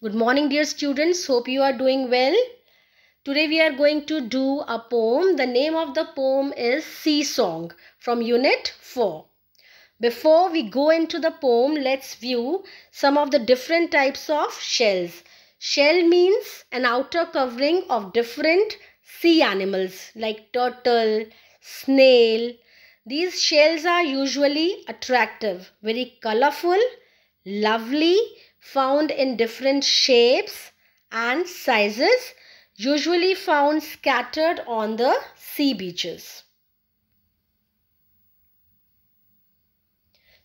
Good morning dear students. Hope you are doing well. Today we are going to do a poem. The name of the poem is Sea Song from Unit 4. Before we go into the poem, let's view some of the different types of shells. Shell means an outer covering of different sea animals like turtle, snail. These shells are usually attractive, very colorful, lovely found in different shapes and sizes usually found scattered on the sea beaches.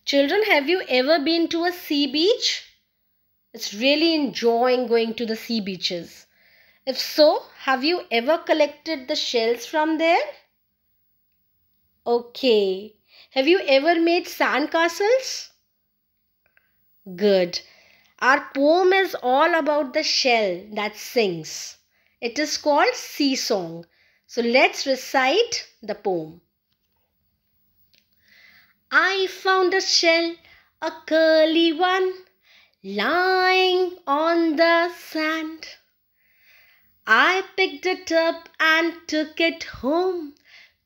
Children, have you ever been to a sea beach? It's really enjoying going to the sea beaches. If so, have you ever collected the shells from there? Okay. Have you ever made sand castles? Good. Our poem is all about the shell that sings. It is called Sea Song. So let's recite the poem. I found a shell, a curly one, lying on the sand. I picked it up and took it home,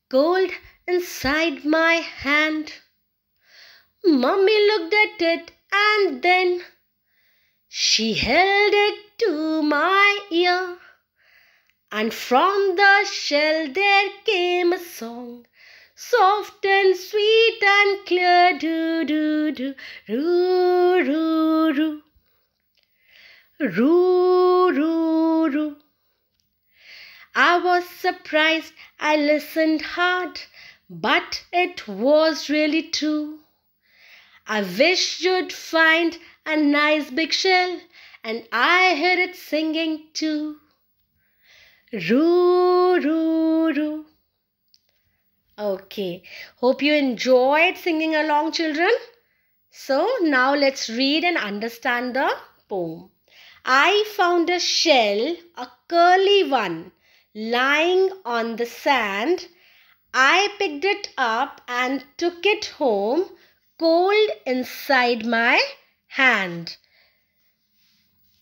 cold inside my hand. Mummy looked at it and then she held it to my ear, and from the shell there came a song, soft and sweet and clear. Do do do, ru ru ru, ru ru ru. I was surprised. I listened hard, but it was really true. I wish you'd find a nice big shell, and I heard it singing too. Roo, roo, roo. Okay, hope you enjoyed singing along, children. So now let's read and understand the poem. I found a shell, a curly one, lying on the sand. I picked it up and took it home, cold inside my hand.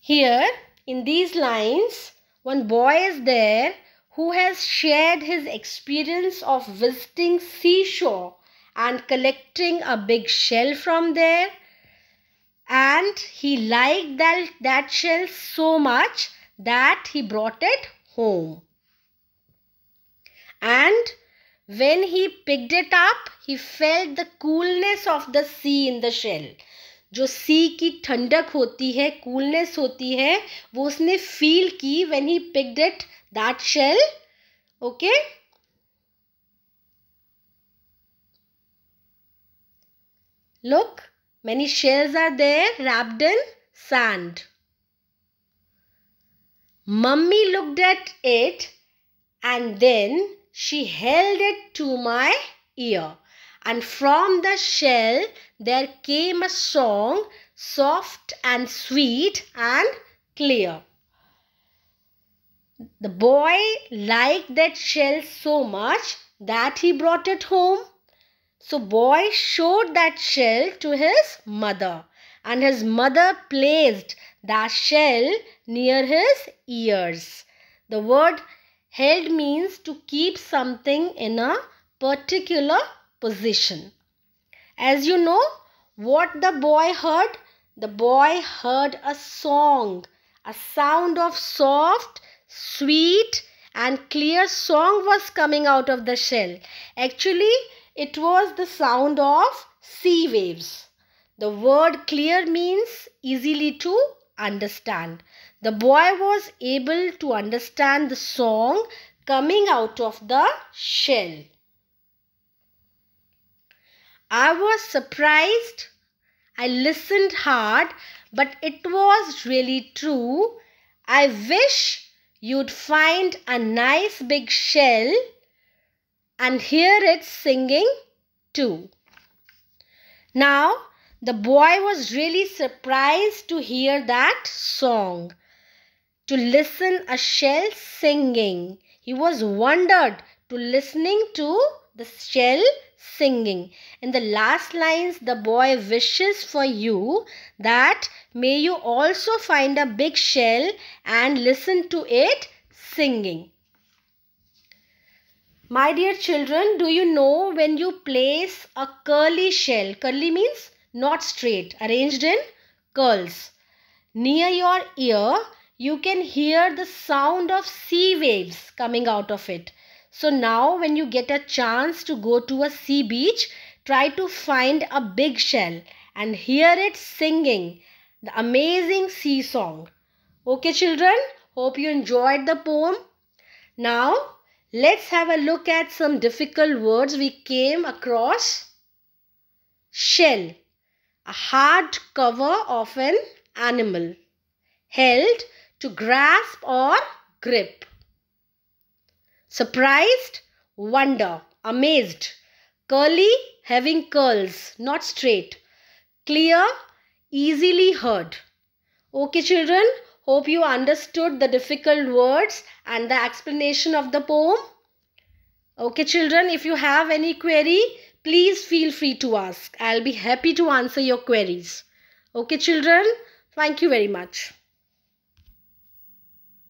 Here in these lines, one boy is there who has shared his experience of visiting seashore and collecting a big shell from there and he liked that, that shell so much that he brought it home. And when he picked it up, he felt the coolness of the sea in the shell. जो सी की ठंडक होती है coolness होती है वो उसने feel की when he picked it that shell okay look many shells are there wrapped in sand mummy looked at it and then she held it to my ear and from the shell there came a song soft and sweet and clear. The boy liked that shell so much that he brought it home. So boy showed that shell to his mother and his mother placed that shell near his ears. The word held means to keep something in a particular position. As you know, what the boy heard? The boy heard a song, a sound of soft, sweet, and clear song was coming out of the shell. Actually, it was the sound of sea waves. The word clear means easily to understand. The boy was able to understand the song coming out of the shell. I was surprised. I listened hard, but it was really true. I wish you'd find a nice big shell and hear it singing too. Now, the boy was really surprised to hear that song, to listen a shell singing. He was wondered to listening to the shell singing. In the last lines, the boy wishes for you that may you also find a big shell and listen to it singing. My dear children, do you know when you place a curly shell, curly means not straight, arranged in curls, near your ear, you can hear the sound of sea waves coming out of it. So now when you get a chance to go to a sea beach, try to find a big shell and hear it singing the amazing sea song. Okay children, hope you enjoyed the poem. Now let's have a look at some difficult words we came across. Shell, a hard cover of an animal held to grasp or grip. Surprised, wonder, amazed. Curly, having curls, not straight. Clear, easily heard. Okay, children, hope you understood the difficult words and the explanation of the poem. Okay, children, if you have any query, please feel free to ask. I'll be happy to answer your queries. Okay, children, thank you very much.